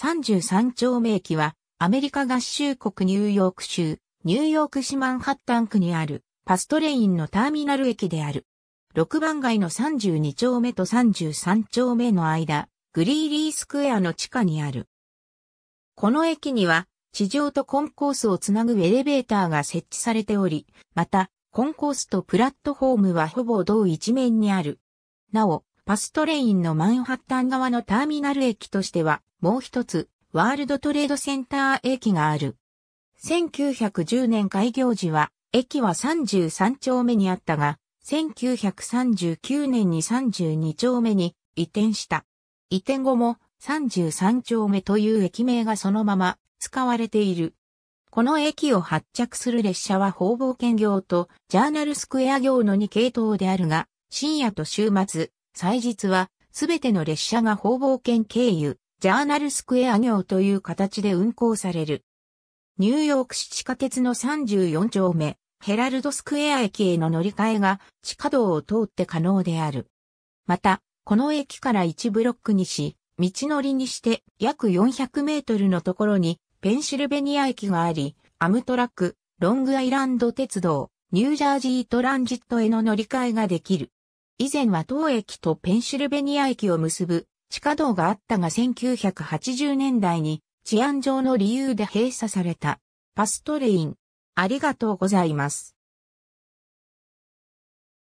33丁目駅は、アメリカ合衆国ニューヨーク州、ニューヨーク市マンハッタン区にある、パストレインのターミナル駅である。6番街の32丁目と33丁目の間、グリーリースクエアの地下にある。この駅には、地上とコンコースをつなぐエレベーターが設置されており、また、コンコースとプラットフォームはほぼ同一面にある。なお、パストレインのマンハッタン側のターミナル駅としては、もう一つ、ワールドトレードセンター駅がある。1910年開業時は、駅は33丁目にあったが、1939年に32丁目に移転した。移転後も33丁目という駅名がそのまま使われている。この駅を発着する列車は方々兼業とジャーナルスクエア業の2系統であるが、深夜と週末、祭日はすべての列車が方々兼経由、ジャーナルスクエア業という形で運行される。ニューヨーク市地下鉄の34丁目、ヘラルドスクエア駅への乗り換えが地下道を通って可能である。また、この駅から1ブロックにし、道のりにして約400メートルのところにペンシルベニア駅があり、アムトラック、ロングアイランド鉄道、ニュージャージートランジットへの乗り換えができる。以前は当駅とペンシルベニア駅を結ぶ地下道があったが1980年代に治安上の理由で閉鎖された。パストレイン。ありがとうございます。